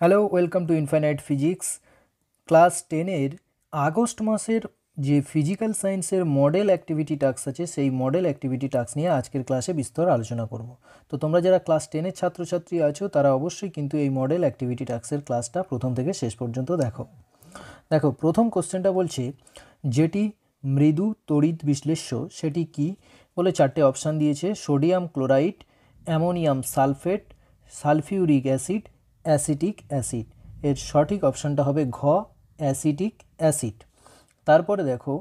hello welcome to infinite physics class টেনের August মাসের যে ফিজিক্যাল সায়েন্সের মডেল অ্যাক্টিভিটি টাস্ক আছে সেই মডেল অ্যাক্টিভিটি টাস্ক নিয়ে আজকের ক্লাসে বিস্তর আলোচনা করব তো তোমরা যারা ক্লাস টেনের ছাত্রছাত্রী আছো তারা অবশ্যই কিন্তু এই মডেল অ্যাক্টিভিটি টাস্কের ক্লাসটা প্রথম থেকে শেষ পর্যন্ত দেখো দেখো প্রথম কোশ্চেনটা বলছে যেটি মৃদু তড়িৎ বিশ্লেষ্য সেটি কি বলে চারটে অপশান দিয়েছে sodium chloride ammonium sulphate sulphuric acid acetic acid এর সঠিক অপশানটা হবে ঘ অ্যাসিটিক অ্যাসিড তারপরে দেখো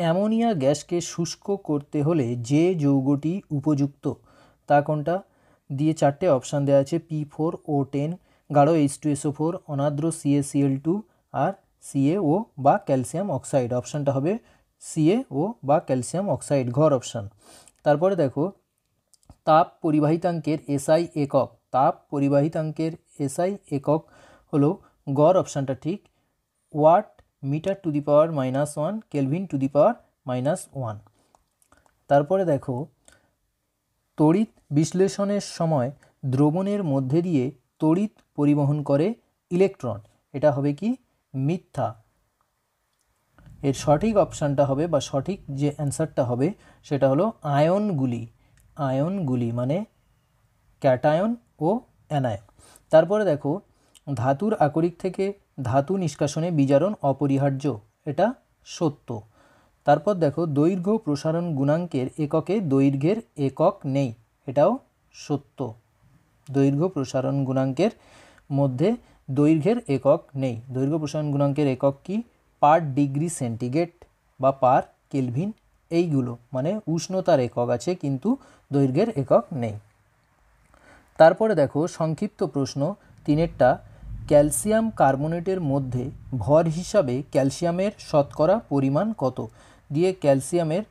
অ্যামোনিয়া গ্যাসকে শুষ্ক করতে হলে যে যৌগটি উপযুক্ত তা কোনটা দিয়ে চারটে অপশান দেওয়া আছে পি ফোর ও টেন গাঢ় এইচ টু এসও ফোর অনাদ্র সিএসিএল টু আর সিএও বা ক্যালসিয়াম অক্সাইড অপশানটা হবে সিএও বা ক্যালসিয়াম অক্সাইড ঘর অপশান তারপরে দেখো তাপ পরিবাহিতাঙ্কের এসআই একক তাপ পরিবাহিতাঙ্কের এসআই একক হলো গড় অপশানটা ঠিক watt metre to the power minus one kelvin to the power minus one তারপরে দেখো তড়িৎ বিশ্লেষণের সময় দ্রবণের মধ্যে দিয়ে তড়িৎ পরিবহন করে ইলেকট্রন এটা হবে কি মিথ্যা এর সঠিক অপশানটা হবে বা সঠিক যে অ্যান্সারটা হবে সেটা হলো আয়নগুলি আয়নগুলি মানে ক্যাটায়ন ও অ্যানায়ন তারপরে দেখো ধাতুর আকরিক থেকে ধাতু নিষ্কাশনে বিজারণ অপরিহার্য এটা সত্য তারপর দেখো দৈর্ঘ্য প্রসারণ গুণাঙ্কের এককে দৈর্ঘ্যের একক নেই এটাও সত্য দৈর্ঘ্য প্রসারণ গুণাঙ্কের মধ্যে দৈর্ঘ্যের একক নেই দৈর্ঘ্য প্রসারণ গুণাঙ্কের একক কি পার ডিগ্রি সেন্টিগ্রেড বা পার কেলভিন এইগুলো মানে উষ্ণতার একক আছে কিন্তু দৈর্ঘ্যের একক নেই তারপরে দেখো সংক্ষিপ্ত প্রশ্ন তিনেরটা ক্যালসিয়াম কার্বোনেটের মধ্যে ভর হিসাবে ক্যালসিয়ামের শতকরা পরিমাণ কত দিয়ে ক্যালসিয়ামের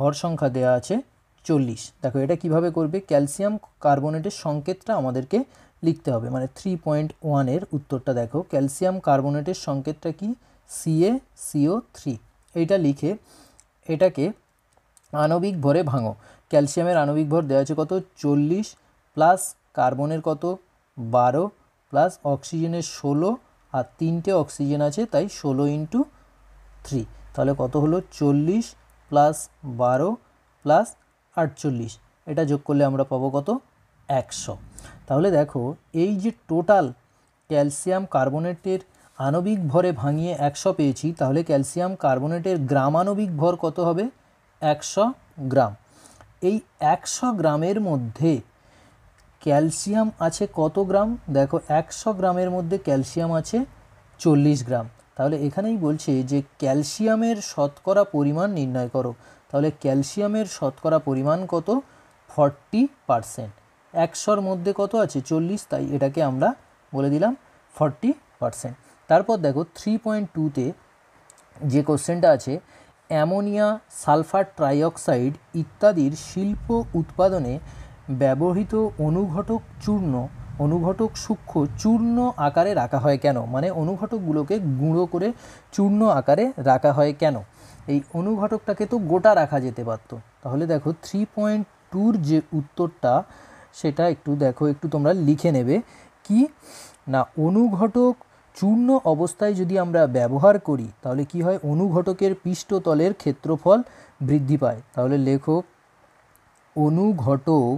ভর সংখ্যা দেয়া আছে চল্লিশ দেখো এটা কিভাবে করবে ক্যালসিয়াম কার্বোনেটের সংকেতটা আমাদেরকে লিখতে হবে মানে থ্রি পয়েন্ট ওয়ানের উত্তরটা দেখো ক্যালসিয়াম কার্বোনেটের সংকেতটা কি সিএ সিও থ্রি এইটা লিখে এটাকে আণবিক ভরে ভাঙো ক্যালসিয়ামের আণবিক ভর দেওয়া আছে কত চল্লিশ প্লাস কার্বনের কত বারো প্লাস অক্সিজেনের ষোলো আর তিনটে অক্সিজেন আছে তাই ষোলো ইন্টু থ্রি তাহলে কত হলো চল্লিশ প্লাস বারো প্লাস আটচল্লিশ এটা যোগ করলে আমরা পাবো কত একশো তাহলে দেখো এই যে টোটাল ক্যালসিয়াম কার্বোনেটের আণবিক ভরে ভাঙিয়ে একশো পেয়েছি তাহলে ক্যালসিয়াম কার্বোনেটের গ্রাম গ্রামাণবিক ভর কত হবে একশো গ্রাম এই একশো গ্রামের মধ্যে ক্যালসিয়াম আছে কত গ্রাম দেখো একশো গ্রামের মধ্যে ক্যালসিয়াম আছে চল্লিশ গ্রাম তাহলে এখানেই বলছে যে ক্যালসিয়ামের শতকরা পরিমাণ নির্ণয় করো তাহলে ক্যালসিয়ামের শতকরা পরিমাণ কত ফর্টি পারসেন্ট একশোর মধ্যে কত আছে চল্লিশ তাই এটাকে আমরা বলে দিলাম ফর্টি পারসেন্ট তারপর দেখো থ্রি পয়েন্ট টুতে যে কোশ্চেনটা আছে অ্যামোনিয়া সালফার ট্রাইঅক্সাইড ইত্যাদির শিল্প উৎপাদনে ব্যবহৃত অনুঘটক চূর্ণ অনুঘটক সূক্ষ্ম চূর্ণ আকারে রাখা হয় কেন মানে অনুঘটকগুলোকে গুঁড়ো করে চূর্ণ আকারে রাখা হয় কেন এই অনুঘটকটাকে তো গোটা রাখা যেতে পারত তাহলে দেখো থ্রি পয়েন্ট টুর যে উত্তরটা সেটা একটু দেখো একটু তোমরা লিখে নেবে কি না অনুঘটক চূর্ণ অবস্থায় যদি আমরা ব্যবহার করি তাহলে কি হয় অনুঘটকের পৃষ্ঠতলের ক্ষেত্রফল বৃদ্ধি পায় তাহলে লেখক অনুঘটক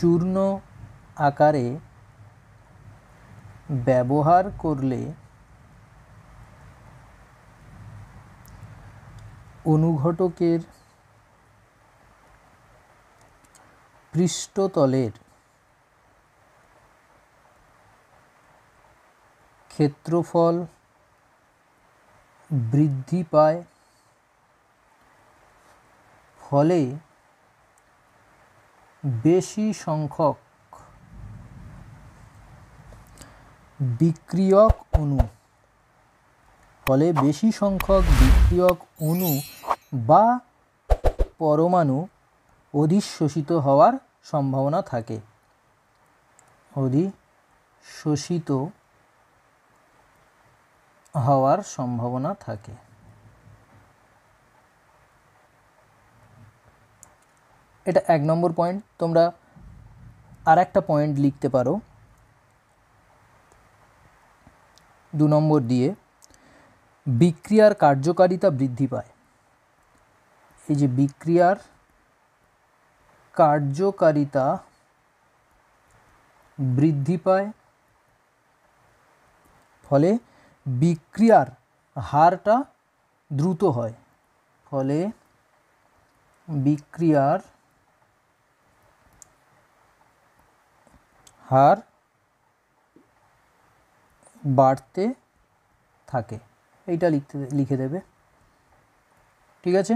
চূর্ণ আকারে ব্যবহার করলে অনুঘটকের পৃষ্ঠতলের ক্ষেত্রফল বৃদ্ধি পায় ফলে বেশি সংখ্যক বিক্রিয়ক অণু ফলে বেশি সংখ্যক বিক্রিয়ক অণু বা পরমাণু অধিশোষিত হওয়ার সম্ভাবনা থাকে অধিশোষিত হওয়ার সম্ভাবনা থাকে এটা এক নম্বর পয়েন্ট তোমরা আর একটা পয়েন্ট লিখতে পারো দু নম্বর দিয়ে বিক্রিয়ার কার্যকারিতা বৃদ্ধি পায় এই যে বিক্রিয়ার কার্যকারিতা বৃদ্ধি পায় ফলে বিক্রিয়ার হারটা দ্রুত হয় ফলে বিক্রিয়ার হার বাড়তে থাকে এইটা লিখতে লিখে দেবে ঠিক আছে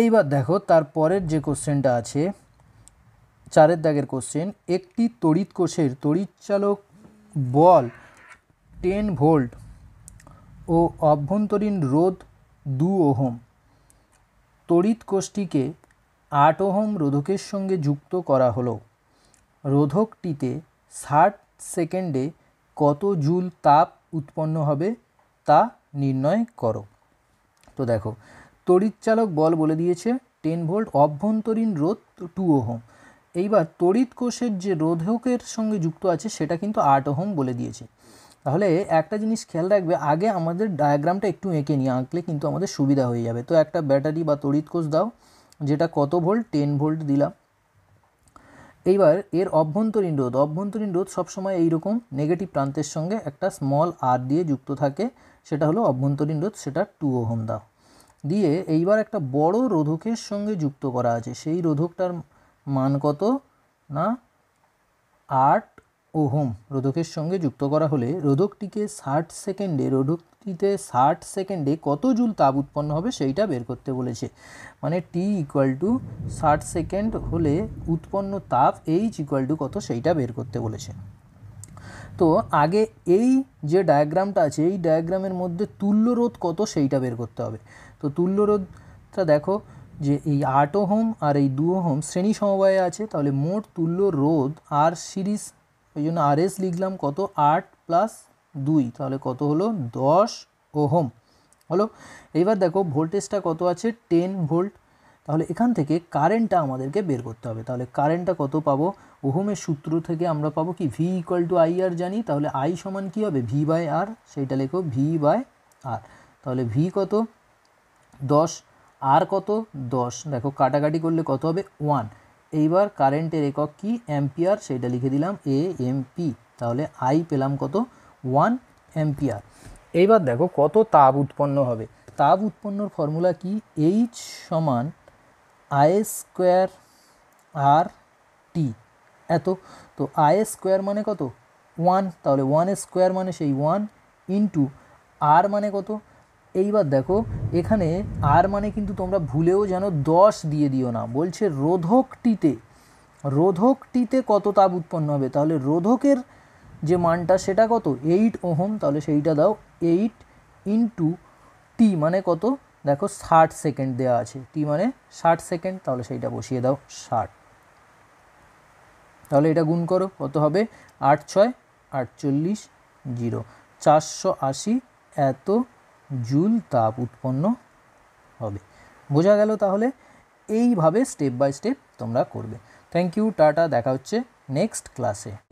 এইবার দেখো তারপরের যে কোশ্চেনটা আছে চারের দাগের কোশ্চেন একটি তড়িৎ কোষের তড়িৎচালক বল টেন ভোল্ট ও অভ্যন্তরীণ রোধ দু ওহম তড়িৎ কোষটিকে আট ওহম রোধকের সঙ্গে যুক্ত করা হলো রোধকটিতে ষাট সেকেন্ডে কত জুল তাপ উৎপন্ন হবে তা নির্ণয় করো তো দেখো তড়িৎচালক বল বলে দিয়েছে টেন ভোল্ট অভ্যন্তরীণ রোধ টু ওহম এইবার তড়িৎ কোষের যে রোধকের সঙ্গে যুক্ত আছে সেটা কিন্তু আট ওহম বলে দিয়েছে তাহলে একটা জিনিস খেয়াল রাখবে আগে আমাদের ডায়াগ্রামটা একটু এঁকে নিয়ে আঁকলে কিন্তু আমাদের সুবিধা হয়ে যাবে তো একটা ব্যাটারি বা তড়িৎ কোষ দাও যেটা কত ভোল্ট টেন ভোল্ট দিলাম এইবার এর অভ্যন্তরীণ রোধ অভ্যন্তরীণ রোধ সবসময় এইরকম নেগেটিভ প্রান্তের সঙ্গে একটা স্মল আর দিয়ে যুক্ত থাকে সেটা হলো অভ্যন্তরীণ রোধ সেটা টু ওহম দাও দিয়ে এইবার একটা বড় রোধকের সঙ্গে যুক্ত করা আছে সেই রোধকটার মান কত না আট ওহম রোধকের সঙ্গে যুক্ত করা হলে রোধকটিকে ষাট সেকেন্ডে রোধক শক্তিতে ষাট সেকেন্ডে কত জুল তাপ উৎপন্ন হবে সেইটা বের করতে বলেছে মানে টি ইকুয়াল টু ষাট সেকেন্ড হলে উৎপন্ন তাপ এইচ ইকুয়াল টু কত সেইটা বের করতে বলেছে তো আগে এই যে ডায়াগ্রামটা আছে এই ডায়াগ্রামের মধ্যে তুল্য রোধ কত সেইটা বের করতে হবে তো তুল্য রোধটা দেখো যে এই আট ওহম আর এই দু ওহম শ্রেণী সমবায়ে আছে তাহলে মোট তুল্য রোধ আর সিরিজ ওই জন্য আর এস লিখলাম কত আট প্লাস দুই তাহলে কত হলো দশ ওহোম হলো এইবার দেখো ভোল্টেজটা কত আছে টেন ভোল্ট তাহলে এখান থেকে কারেন্টটা আমাদেরকে বের করতে হবে তাহলে কারেন্টটা কত পাবো ওহমের সূত্র থেকে আমরা পাবো কি V equal to I R জানি তাহলে আই সমান কী হবে ভি বাই আর সেইটা লেখো ভি বাই আর তাহলে ভি কত দশ আর কত দশ দেখো কাটাকাটি করলে কত হবে ওয়ান এইবার কারেন্টের একক কি অ্যাম্পিয়ার সেইটা লিখে দিলাম এ এম পি তাহলে আই পেলাম কত ওয়ান অ্যাম্পিয়ার এইবার দেখো কত তাপ উৎপন্ন হবে তাপ উৎপন্নর ফর্মুলা কি এইচ সমান আই স্কোয়ার আর টি এত তো আই স্কোয়ার মানে কত ওয়ান তাহলে ওয়ান স্কোয়ার মানে সেই ওয়ান ইন্টু আর মানে কত এইবার দেখো এখানে আর মানে কিন্তু তোমরা ভুলেও যেন দশ দিয়ে দিও না বলছে রোধকটিতে রোধকটিতে কত তাপ উৎপন্ন হবে তাহলে রোধকের যে মানটা সেটা কত এইট ওহম তাহলে সেইটা দাও এইট ইন্টু টি মানে কত দেখো ষাট সেকেন্ড দেওয়া আছে টি মানে ষাট সেকেন্ড তাহলে সেইটা বসিয়ে দাও ষাট তাহলে এটা গুণ করো কত হবে আট ছয় আটচল্লিশ জিরো চারশো আশি এত জুল তাপ উৎপন্ন হবে বোঝা গেল তাহলে এইভাবে স্টেপ বাই স্টেপ তোমরা করবে থ্যাংক ইউ টাটা দেখা হচ্ছে নেক্সট ক্লাসে